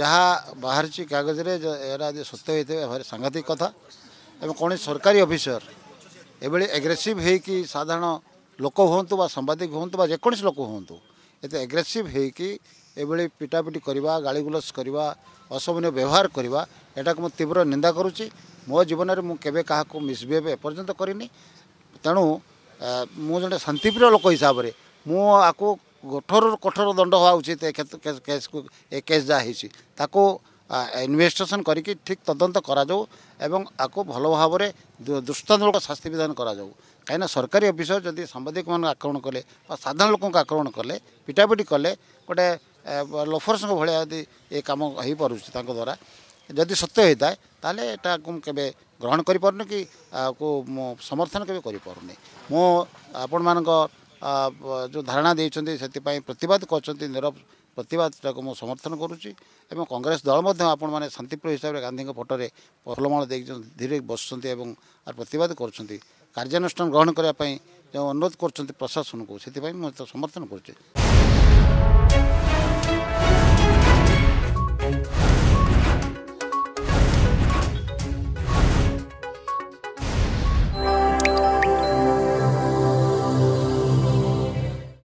ଯାହା ବାହାରିଛି କାଗଜରେ ଏରା ଯଦି ସତ୍ୟ ହୋଇଥିବ ଏଭଳି ସାଙ୍ଘାତିକ କଥା ଏବଂ କୌଣସି ସରକାରୀ ଅଫିସର ଏଭଳି ଏଗ୍ରେସିଭ୍ ହୋଇକି ସାଧାରଣ ଲୋକ ହୁଅନ୍ତୁ ବା ସାମ୍ବାଦିକ ହୁଅନ୍ତୁ ବା ଯେକୌଣସି ଲୋକ ହୁଅନ୍ତୁ ଏତେ ଏଗ୍ରେସିଭ୍ ହୋଇକି ଏଭଳି ପିଟାପିଟି କରିବା ଗାଳିଗୁଲସ କରିବା ଅସମନୀୟ ବ୍ୟବହାର କରିବା ଏଟାକୁ ମୁଁ ତୀବ୍ର ନିନ୍ଦା କରୁଛି ମୋ ଜୀବନରେ ମୁଁ କେବେ କାହାକୁ ମିସ୍ବିହେଭ୍ ଏପର୍ଯ୍ୟନ୍ତ କରିନି ତେଣୁ ମୁଁ ଜଣେ ଶାନ୍ତିପ୍ରିୟ ଲୋକ ହିସାବରେ ମୁଁ ଆକୁ କଠୋରରୁ କଠୋର ଦଣ୍ଡ ହେବା ଉଚିତ କେସ୍କୁ ଏ କେସ୍ ଯାହା ହେଇଛି ତାକୁ ଇନଭେଷ୍ଟିଗେସନ୍ କରିକି ଠିକ୍ ତଦନ୍ତ କରାଯାଉ ଏବଂ ଆକୁ ଭଲ ଭାବରେ ଦୃଷ୍ଟାନ୍ତମୂଳକ ଶାସ୍ତି ବିଧାନ କରାଯାଉ କାହିଁକିନା ସରକାରୀ ଅଫିସର ଯଦି ସାମ୍ବାଦିକମାନଙ୍କୁ ଆକ୍ରମଣ କଲେ ବା ସାଧାରଣ ଲୋକଙ୍କୁ ଆକ୍ରମଣ କଲେ ପିଟାପିଟି କଲେ ଗୋଟେ ଲୋଫର୍ସଙ୍କ ଭଳିଆ ଯଦି ଏ କାମ ହେଇପାରୁଛି ତାଙ୍କ ଦ୍ୱାରା ଯଦି ସତ୍ୟ ହେଇଥାଏ ତାହେଲେ ଏଟାକୁ ମୁଁ କେବେ ଗ୍ରହଣ କରିପାରୁନି କି ଆକୁ ମୁଁ ସମର୍ଥନ କେବେ କରିପାରୁନି ମୁଁ ଆପଣମାନଙ୍କ ଯେଉଁ ଧାରଣା ଦେଇଛନ୍ତି ସେଥିପାଇଁ ପ୍ରତିବାଦ କରୁଛନ୍ତି ନିରବ ପ୍ରତିବାଦଟାକୁ ମୁଁ ସମର୍ଥନ କରୁଛି ଏବଂ କଂଗ୍ରେସ ଦଳ ମଧ୍ୟ ଆପଣମାନେ ଶାନ୍ତିପ୍ରିୟ ହିସାବରେ ଗାନ୍ଧୀଙ୍କ ଫଟୋରେ ପ୍ରଲମଣ ଦେଇଛନ୍ତି ଧୀରେ ବସୁଛନ୍ତି ଏବଂ ଆର ପ୍ରତିବାଦ କରୁଛନ୍ତି କାର୍ଯ୍ୟାନୁଷ୍ଠାନ ଗ୍ରହଣ କରିବା ପାଇଁ ଯେଉଁ ଅନୁରୋଧ କରୁଛନ୍ତି ପ୍ରଶାସନକୁ ସେଥିପାଇଁ ମୁଁ ସମର୍ଥନ କରୁଛି